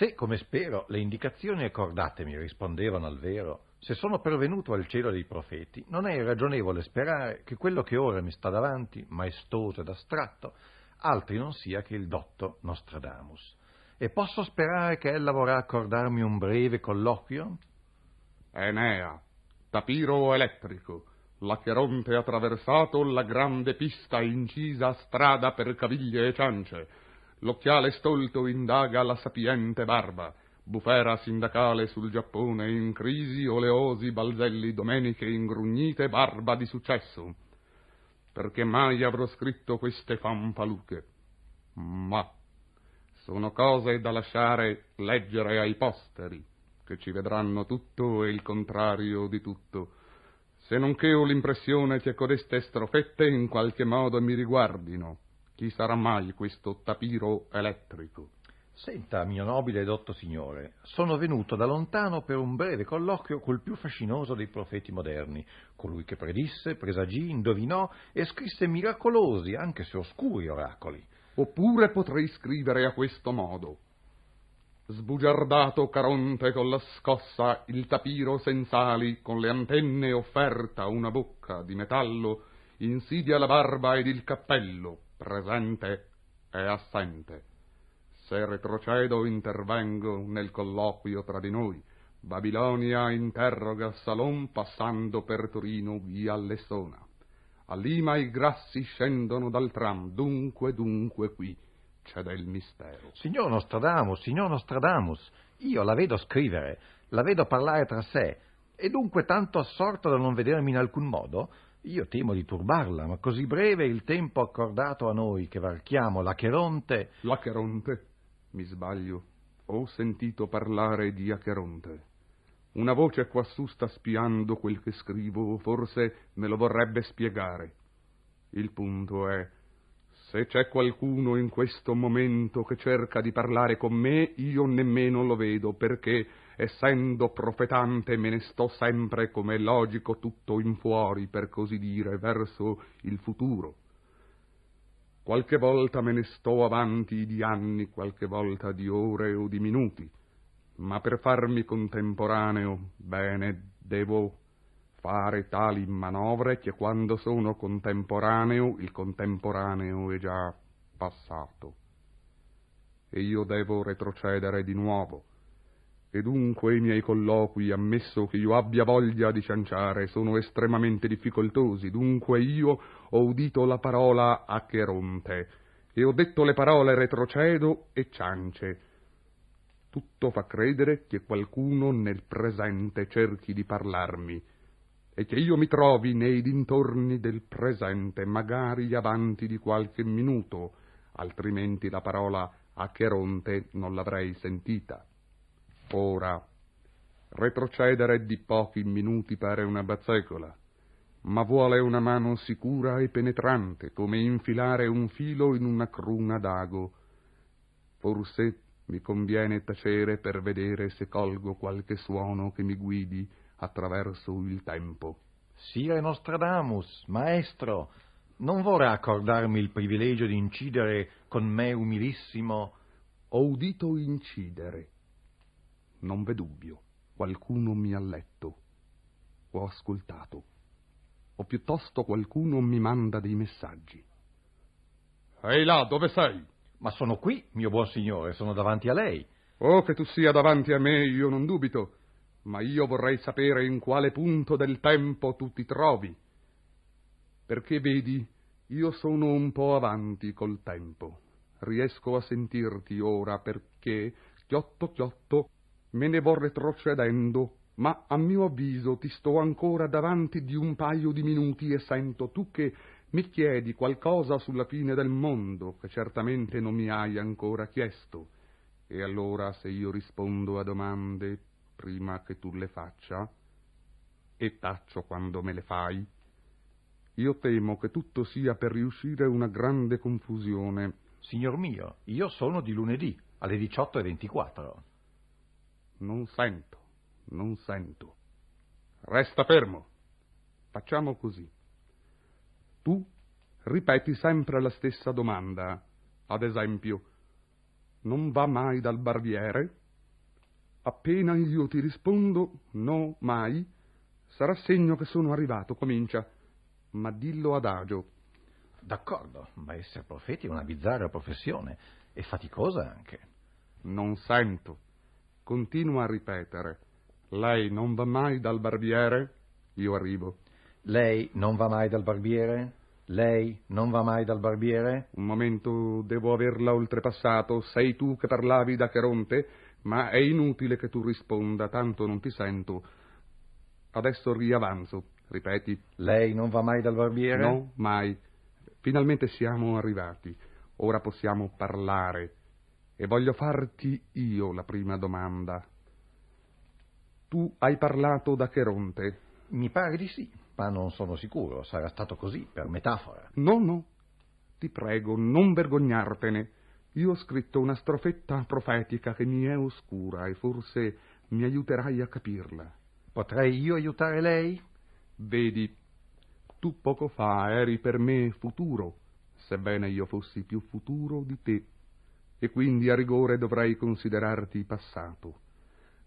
Se, come spero, le indicazioni accordate mi rispondevano al vero, se sono pervenuto al cielo dei profeti, non è ragionevole sperare che quello che ora mi sta davanti, maestoso ed astratto, altri non sia che il dotto Nostradamus. E posso sperare che ella vorrà accordarmi un breve colloquio? Enea, tapiro elettrico, l'acheronte ha attraversato la grande pista incisa a strada per caviglie e ciance, l'occhiale stolto indaga la sapiente barba, bufera sindacale sul Giappone in crisi, oleosi balzelli domeniche ingrugnite, barba di successo. Perché mai avrò scritto queste fanfaluche? Ma sono cose da lasciare leggere ai posteri, che ci vedranno tutto e il contrario di tutto, se non che ho l'impressione che codeste strofette in qualche modo mi riguardino chi sarà mai questo tapiro elettrico? Senta, mio nobile e dotto signore, sono venuto da lontano per un breve colloquio col più fascinoso dei profeti moderni, colui che predisse, presagì, indovinò e scrisse miracolosi, anche se oscuri oracoli. Oppure potrei scrivere a questo modo. Sbugiardato Caronte con la scossa, il tapiro senz'ali, con le antenne offerta una bocca di metallo, insidia la barba ed il cappello, presente e assente. Se retrocedo intervengo nel colloquio tra di noi. Babilonia interroga Salon passando per Torino via Lessona. A Lima i grassi scendono dal tram, dunque, dunque qui c'è del mistero. Signor Nostradamus, signor Nostradamus, io la vedo scrivere, la vedo parlare tra sé, e dunque tanto assorta da non vedermi in alcun modo, io temo di turbarla, ma così breve il tempo accordato a noi che varchiamo l'Acheronte. L'Acheronte? Mi sbaglio. Ho sentito parlare di Acheronte. Una voce quassù sta spiando quel che scrivo, forse me lo vorrebbe spiegare. Il punto è se c'è qualcuno in questo momento che cerca di parlare con me, io nemmeno lo vedo, perché, essendo profetante, me ne sto sempre, come è logico, tutto in fuori, per così dire, verso il futuro. Qualche volta me ne sto avanti di anni, qualche volta di ore o di minuti, ma per farmi contemporaneo, bene, devo fare tali manovre che quando sono contemporaneo il contemporaneo è già passato. E io devo retrocedere di nuovo. E dunque i miei colloqui, ammesso che io abbia voglia di cianciare, sono estremamente difficoltosi. Dunque io ho udito la parola acheronte e ho detto le parole retrocedo e ciance. Tutto fa credere che qualcuno nel presente cerchi di parlarmi e che io mi trovi nei dintorni del presente, magari avanti di qualche minuto, altrimenti la parola Acheronte non l'avrei sentita. Ora, retrocedere di pochi minuti pare una bazzecola, ma vuole una mano sicura e penetrante, come infilare un filo in una cruna d'ago. Forse mi conviene tacere per vedere se colgo qualche suono che mi guidi, attraverso il tempo. Sire Nostradamus, maestro, non vorrà accordarmi il privilegio di incidere con me umilissimo? Ho udito incidere. Non v'è dubbio, qualcuno mi ha letto, ho ascoltato, o piuttosto qualcuno mi manda dei messaggi. Ehi là, dove sei? Ma sono qui, mio buon signore, sono davanti a lei. Oh, che tu sia davanti a me, io non dubito ma io vorrei sapere in quale punto del tempo tu ti trovi, perché vedi, io sono un po' avanti col tempo, riesco a sentirti ora perché, chiotto chiotto, me ne vo retrocedendo, ma a mio avviso ti sto ancora davanti di un paio di minuti e sento tu che mi chiedi qualcosa sulla fine del mondo che certamente non mi hai ancora chiesto. E allora se io rispondo a domande prima che tu le faccia e taccio quando me le fai. Io temo che tutto sia per riuscire una grande confusione. Signor mio, io sono di lunedì alle 18.24. Non sento, non sento. Resta fermo. Facciamo così. Tu ripeti sempre la stessa domanda. Ad esempio, non va mai dal barbiere? Appena io ti rispondo no mai, sarà segno che sono arrivato, comincia, ma dillo adagio. D'accordo, ma essere profeti è una bizzarra professione e faticosa anche. Non sento. Continua a ripetere. Lei non va mai dal barbiere? Io arrivo. Lei non va mai dal barbiere? Lei non va mai dal barbiere? Un momento, devo averla oltrepassato. Sei tu che parlavi da Cheronte? ma è inutile che tu risponda, tanto non ti sento. Adesso riavanzo, ripeti. Lei non va mai dal barbiere? No, mai. Finalmente siamo arrivati. Ora possiamo parlare. E voglio farti io la prima domanda. Tu hai parlato da Cheronte? Mi pare di sì, ma non sono sicuro. Sarà stato così, per metafora. No, no. Ti prego, non vergognartene. Io ho scritto una strofetta profetica che mi è oscura e forse mi aiuterai a capirla. Potrei io aiutare lei? Vedi, tu poco fa eri per me futuro, sebbene io fossi più futuro di te, e quindi a rigore dovrei considerarti passato.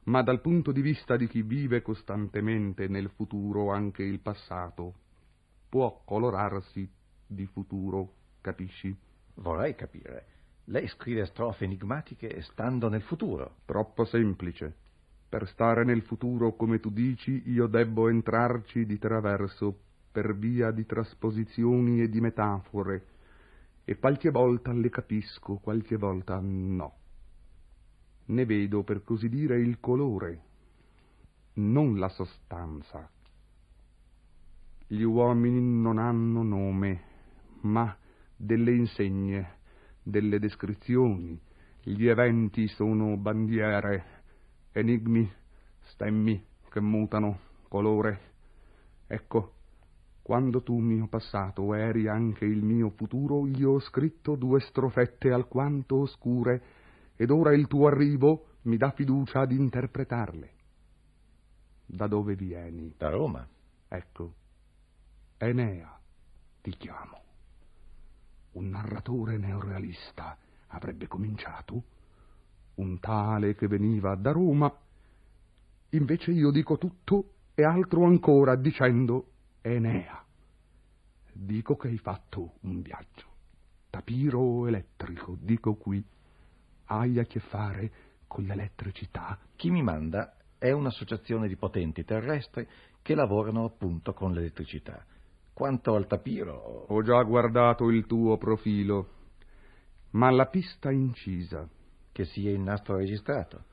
Ma dal punto di vista di chi vive costantemente nel futuro anche il passato può colorarsi di futuro, capisci? Vorrei capire. Lei scrive strofe enigmatiche stando nel futuro. Troppo semplice. Per stare nel futuro, come tu dici, io debbo entrarci di traverso per via di trasposizioni e di metafore, e qualche volta le capisco, qualche volta no. Ne vedo, per così dire, il colore, non la sostanza. Gli uomini non hanno nome, ma delle insegne delle descrizioni, gli eventi sono bandiere, enigmi, stemmi che mutano colore. Ecco, quando tu, mio passato, eri anche il mio futuro, io ho scritto due strofette alquanto oscure, ed ora il tuo arrivo mi dà fiducia ad interpretarle. Da dove vieni? Da Roma. Ecco, Enea, ti chiamo un narratore neorealista avrebbe cominciato? Un tale che veniva da Roma. Invece io dico tutto e altro ancora dicendo Enea. Dico che hai fatto un viaggio. Tapiro elettrico, dico qui. Hai a che fare con l'elettricità. Chi mi manda è un'associazione di potenti terrestri che lavorano appunto con l'elettricità. Quanto al tapiro... Ho già guardato il tuo profilo, ma la pista incisa... Che sia il nastro registrato.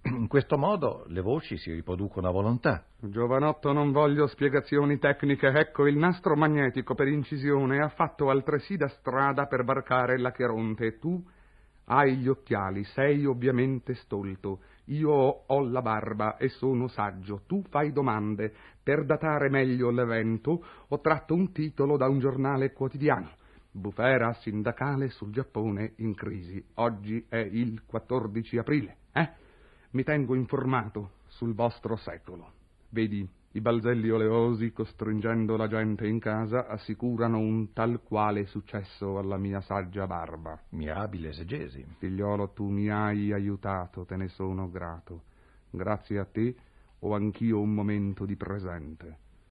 In questo modo le voci si riproducono a volontà. Giovanotto, non voglio spiegazioni tecniche. Ecco, il nastro magnetico per incisione ha fatto altresì da strada per varcare la Cheronte. Tu hai gli occhiali, sei ovviamente stolto. Io ho la barba e sono saggio, tu fai domande. Per datare meglio l'evento ho tratto un titolo da un giornale quotidiano. Bufera sindacale sul Giappone in crisi. Oggi è il 14 aprile, eh? Mi tengo informato sul vostro secolo. Vedi, i balzelli oleosi, costringendo la gente in casa, assicurano un tal quale successo alla mia saggia barba. Mirabile esegesi. Figliolo, tu mi hai aiutato, te ne sono grato. Grazie a te ho anch'io un momento di presente.